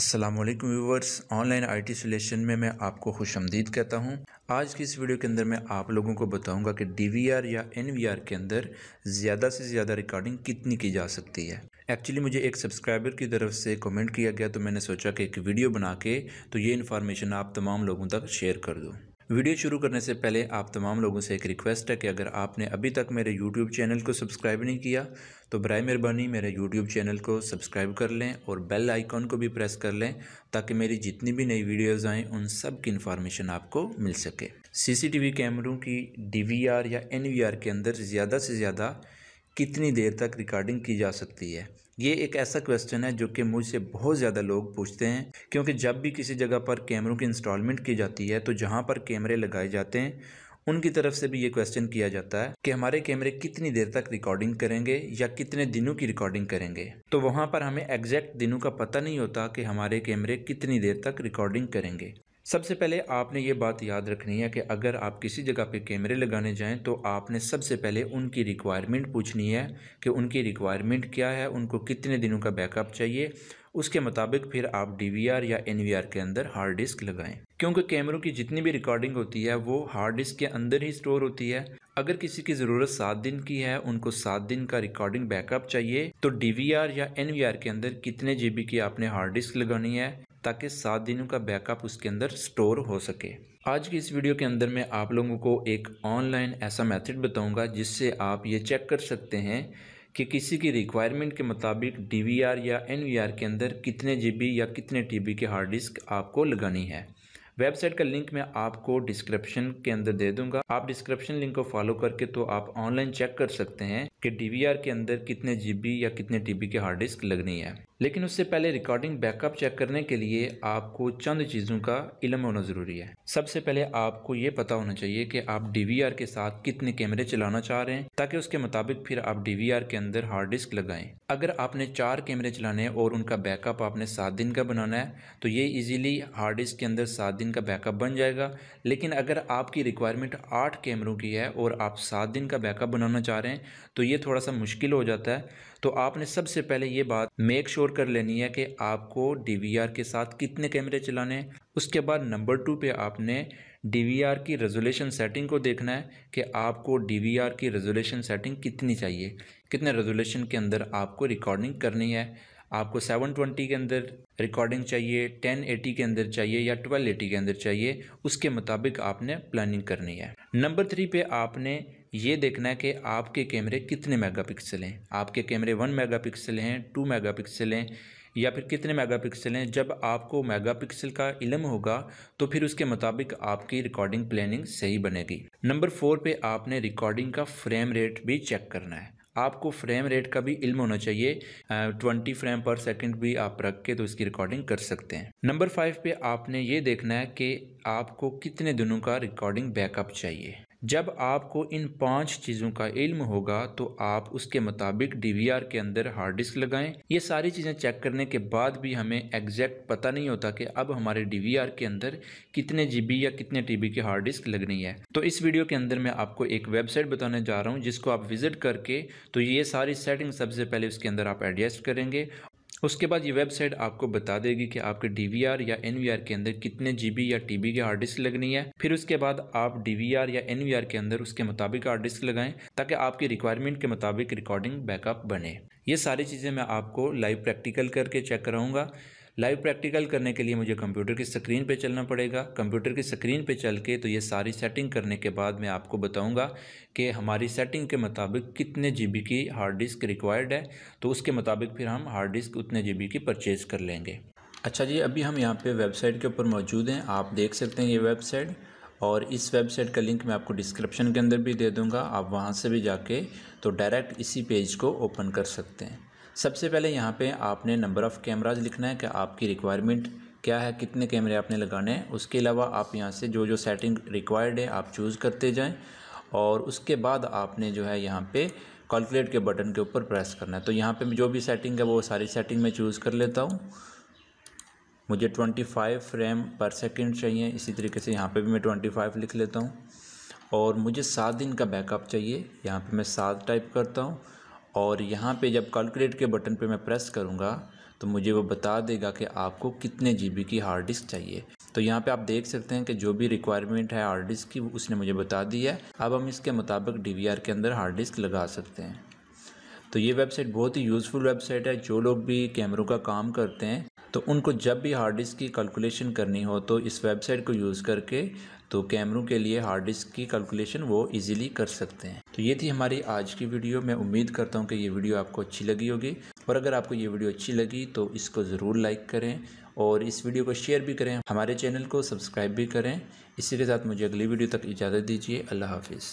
Aslam viewers online I T solution में मैं आपको खुश आमदीद कहता हूँ आज की इस वीडियो के अंदर मैं आप लोगों को बताऊँगा कि डी वी आर या एन वी आर के अंदर ज़्यादा से ज़्यादा रिकॉर्डिंग कितनी की जा सकती है एक्चुअली मुझे एक सब्सक्राइबर की तरफ से कमेंट किया गया तो मैंने सोचा कि एक वीडियो बना के तो ये इन्फॉर्मेशन आप तमाम लोगों तक शेयर कर दूँ वीडियो शुरू करने से पहले आप तमाम लोगों से एक रिक्वेस्ट है कि अगर आपने अभी तक मेरे यूट्यूब चैनल को सब्सक्राइब नहीं किया तो बर मेहरबानी मेरे यूट्यूब चैनल को सब्सक्राइब कर लें और बेल आइकॉन को भी प्रेस कर लें ताकि मेरी जितनी भी नई वीडियोज़ आएँ उन सब की इन्फॉर्मेशन आपको मिल सके सीसीटीवी कैमरों की डीवीआर या एनवीआर के अंदर ज़्यादा से ज़्यादा कितनी देर तक रिकॉर्डिंग की जा सकती है ये एक ऐसा क्वेश्चन है जो कि मुझसे बहुत ज़्यादा लोग पूछते हैं क्योंकि जब भी किसी जगह पर कैमरों की इंस्टॉलमेंट की जाती है तो जहाँ पर कैमरे लगाए जाते हैं उनकी तरफ से भी ये क्वेश्चन किया जाता है कि हमारे कैमरे कितनी देर तक रिकॉर्डिंग करेंगे या कितने दिनों की रिकॉर्डिंग करेंगे तो वहाँ पर हमें एग्जैक्ट दिनों का पता नहीं होता कि हमारे कैमरे कितनी देर तक रिकॉर्डिंग करेंगे सबसे पहले आपने ये बात याद रखनी है कि अगर आप किसी जगह पे कैमरे लगाने जाएं तो आपने सबसे पहले उनकी रिक्वायरमेंट पूछनी है कि उनकी रिक्वायरमेंट क्या है उनको कितने दिनों का बैकअप चाहिए उसके मुताबिक फिर आप डीवीआर या एनवीआर के अंदर हार्ड डिस्क लगाएं क्योंकि कैमरों की जितनी भी रिकॉर्डिंग होती है वो हार्ड डिस्क के अंदर ही स्टोर होती है अगर किसी की ज़रूरत सात दिन की है उनको सात दिन का रिकॉर्डिंग बैकअप चाहिए तो डीवीआर या एनवीआर के अंदर कितने जीबी की आपने हार्ड डिस्क लगानी है ताकि सात दिनों का बैकअप उसके अंदर स्टोर हो सके आज की इस वीडियो के अंदर मैं आप लोगों को एक ऑनलाइन ऐसा मेथड बताऊंगा जिससे आप ये चेक कर सकते हैं कि किसी की रिक्वायरमेंट के मुताबिक डीवीआर या एनवीआर के अंदर कितने जीबी या कितने टीबी के हार्ड डिस्क आपको लगानी है वेबसाइट का लिंक मैं आपको डिस्क्रिप्शन के अंदर दे दूंगा आप डिस्क्रिप्शन लिंक को फॉलो करके तो आप ऑनलाइन चेक कर सकते हैं कि डीवीआर के अंदर कितने जीबी या कितने टीबी के हार्ड डिस्क लगनी है लेकिन उससे पहले रिकॉर्डिंग बैकअप चेक करने के लिए आपको चंद चीज़ों का इलम होना ज़रूरी है सबसे पहले आपको ये पता होना चाहिए कि आप डी के साथ कितने कैमरे चलाना चाह रहे हैं ताकि उसके मुताबिक फिर आप डी के अंदर हार्ड डिस्क लगाएं अगर आपने चार कैमरे चलाने हैं और उनका बैकअप आपने सात दिन का बनाना है तो ये ईजिली हार्ड डिस्क के अंदर सात दिन का बैकअप बन जाएगा लेकिन अगर आपकी रिक्वायरमेंट आठ कैमरों की है और आप सात दिन का बैकअप बनाना चाह रहे हैं तो ये थोड़ा सा मुश्किल हो जाता है तो आपने सबसे पहले ये बात मेक श्योर श्योर कर लेनी है कि आपको डीवीआर के साथ कितने कैमरे चलाने हैं उसके बाद नंबर टू पे आपने डी की रेजोल्यूशन सेटिंग को देखना है कि आपको डीवीआर की रेजोल्यूशन सेटिंग कितनी चाहिए कितने रेजोल्यूशन के अंदर आपको रिकॉर्डिंग करनी है आपको 720 के अंदर रिकॉर्डिंग चाहिए 1080 के अंदर चाहिए या 1280 के अंदर चाहिए उसके मुताबिक आपने प्लानिंग करनी है नंबर थ्री पे आपने ये देखना है कि आपके कैमरे कितने मेगापिक्सल हैं आपके कैमरे वन मेगापिक्सल हैं टू मेगापिक्सल हैं या फिर कितने मेगापिक्सल हैं जब आपको मेगापिक्सल का इलम होगा तो फिर उसके मुताबिक आपकी रिकॉर्डिंग प्लानिंग सही बनेगी नंबर फोर पे आपने रिकॉर्डिंग का फ्रेम रेट भी चेक करना है आपको फ्रेम रेट का भी इल्म होना चाहिए ट्वेंटी फ्रेम पर सेकंड भी आप रख के तो इसकी रिकॉर्डिंग कर सकते हैं नंबर फाइव पे आपने ये देखना है कि आपको कितने दिनों का रिकॉर्डिंग बैकअप चाहिए जब आपको इन पांच चीज़ों का इल्म होगा तो आप उसके मुताबिक डी के अंदर हार्ड डिस्क लगाएं ये सारी चीज़ें चेक करने के बाद भी हमें एग्जैक्ट पता नहीं होता कि अब हमारे डी के अंदर कितने जी या कितने टी की हार्ड डिस्क लगनी है तो इस वीडियो के अंदर मैं आपको एक वेबसाइट बताने जा रहा हूँ जिसको आप विजिट करके तो ये सारी सेटिंग सबसे पहले उसके अंदर आप एडजस्ट करेंगे उसके बाद ये वेबसाइट आपको बता देगी कि आपके डी या एन के अंदर कितने जी या टी की हार्ड डिस्क लगनी है फिर उसके बाद आप डी या एन के अंदर उसके मुताबिक हार्ड डिस्क लगाएं ताकि आपकी रिक्वायरमेंट के मुताबिक रिकॉर्डिंग बैकअप बने ये सारी चीज़ें मैं आपको लाइव प्रैक्टिकल करके चेक कराऊंगा लाइव प्रैक्टिकल करने के लिए मुझे कंप्यूटर की स्क्रीन पे चलना पड़ेगा कंप्यूटर की स्क्रीन पे चल के तो ये सारी सेटिंग करने के बाद मैं आपको बताऊंगा कि हमारी सेटिंग के मुताबिक कितने जीबी की हार्ड डिस्क रिक्वायर्ड है तो उसके मुताबिक फिर हम हार्ड डिस्क उतने जीबी की परचेज़ कर लेंगे अच्छा जी अभी हम यहाँ पर वेबसाइट के ऊपर मौजूद हैं आप देख सकते हैं ये वेबसाइट और इस वेबसाइट का लिंक मैं आपको डिस्क्रिप्शन के अंदर भी दे दूँगा आप वहाँ से भी जाके तो डायरेक्ट इसी पेज को ओपन कर सकते हैं सबसे पहले यहाँ पे आपने नंबर ऑफ़ कैमराज लिखना है कि आपकी रिक्वायरमेंट क्या है कितने कैमरे आपने लगाने हैं उसके अलावा आप यहाँ से जो जो सेटिंग रिक्वायर्ड है आप चूज़ करते जाएं और उसके बाद आपने जो है यहाँ पे कैलकुलेट के बटन के ऊपर प्रेस करना है तो यहाँ पे जो भी सेटिंग है वो सारी सेटिंग मैं चूज़ कर लेता हूँ मुझे ट्वेंटी फाइव फ्रेम पर सेकेंड चाहिए इसी तरीके से यहाँ पर भी मैं ट्वेंटी फाइव लिख लेता हूँ और मुझे सात दिन का बैकअप चाहिए यहाँ पर मैं सात टाइप करता हूँ और यहाँ पे जब कैलकुलेट के बटन पे मैं प्रेस करूँगा तो मुझे वो बता देगा कि आपको कितने जीबी की हार्ड डिस्क चाहिए तो यहाँ पे आप देख सकते हैं कि जो भी रिक्वायरमेंट है हार्ड डिस्क की उसने मुझे बता दी है अब हम इसके मुताबिक डी के अंदर हार्ड डिस्क लगा सकते हैं तो ये वेबसाइट बहुत ही यूज़फुल वेबसाइट है जो लोग भी कैमरों का काम करते हैं तो उनको जब भी हार्ड डिस्क की कैलकुलेशन करनी हो तो इस वेबसाइट को यूज़ करके तो कैमरों के लिए हार्ड डिस्क की कैलकुलेशन वो इजीली कर सकते हैं तो ये थी हमारी आज की वीडियो मैं उम्मीद करता हूँ कि ये वीडियो आपको अच्छी लगी होगी और अगर आपको ये वीडियो अच्छी लगी तो इसको ज़रूर लाइक करें और इस वीडियो को शेयर भी करें हमारे चैनल को सब्सक्राइब भी करें इसी के साथ मुझे अगली वीडियो तक इजाज़त दीजिए अल्लाह हाफिज़